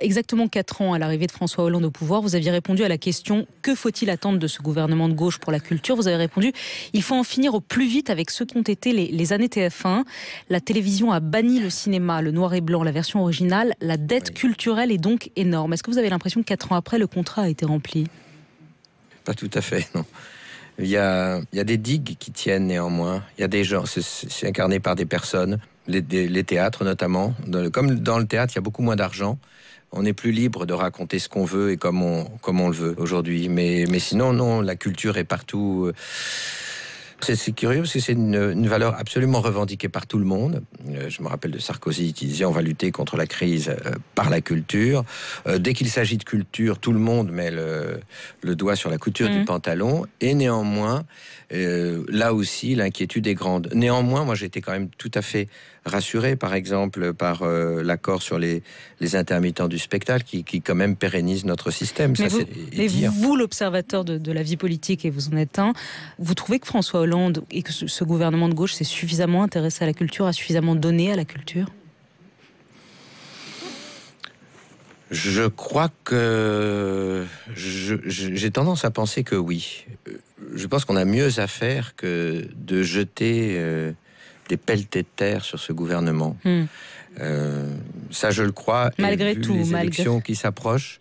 exactement 4 ans à l'arrivée de François Hollande au pouvoir, vous aviez répondu à la question Que faut-il attendre de ce gouvernement de gauche pour la culture Vous avez répondu Il faut en finir au plus vite avec ce qu'ont été les, années TF1. La télévision a banni le cinéma, le noir et blanc, la version originale. La dette culturelle est donc énorme. Est-ce que vous avez l'impression que 4 ans après, le contrat a été rempli Pas tout à fait, non. Il y, a, il y a des digues qui tiennent néanmoins. Il y a des gens, c'est incarné par des personnes les, théâtres notamment. comme dans le théâtre, il y a beaucoup moins d'argent. On est plus libre de raconter ce qu'on veut et comme on, comme on le veut aujourd'hui. Mais, mais sinon, non, la culture est partout. Euh, c'est curieux parce que c'est une, valeur absolument revendiquée par tout le monde. Euh, je me rappelle de Sarkozy qui disait on va lutter contre la crise euh, par la culture. Euh, dès qu'il s'agit de culture, tout le monde met le, doigt sur la couture du mhm. pantalon. Et néanmoins, là aussi, l'inquiétude est grande. Néanmoins, moi j'étais quand même tout à fait rassuré, par exemple, par l'accord sur les, intermittents du spectacle qui, quand même pérennise notre système. Mais vous, l'observateur de, de la vie politique, et vous en êtes un, vous trouvez que François et que ce gouvernement de gauche s'est suffisamment intéressé à la culture, a suffisamment donné à la culture Je crois que j'ai tendance à penser que oui. Je pense qu'on a mieux à faire que de jeter euh, des pelletées de terre sur ce gouvernement. Hmm. Euh, ça, je le crois. Malgré et tout, les élections qui s'approchent,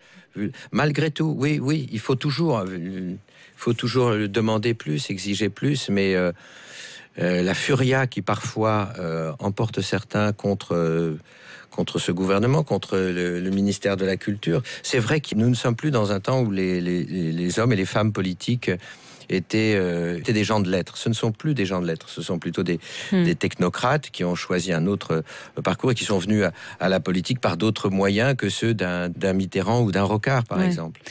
malgré tout, oui, oui, il faut toujours, euh, faut toujours demander plus, exiger plus, mais euh, euh, la furia qui parfois emporte certains contre contre ce gouvernement, contre le, ministère de la Culture. C'est vrai que nous ne sommes plus dans un temps où les hommes et les femmes politiques euh, étaient, des gens de lettres. Ce ne sont plus des gens de lettres, ce sont plutôt des, hmm. technocrates qui ont choisi un autre euh, parcours et qui sont venus à, la politique par d'autres moyens que ceux d'un Mitterrand ou d'un Rocard, par exemple.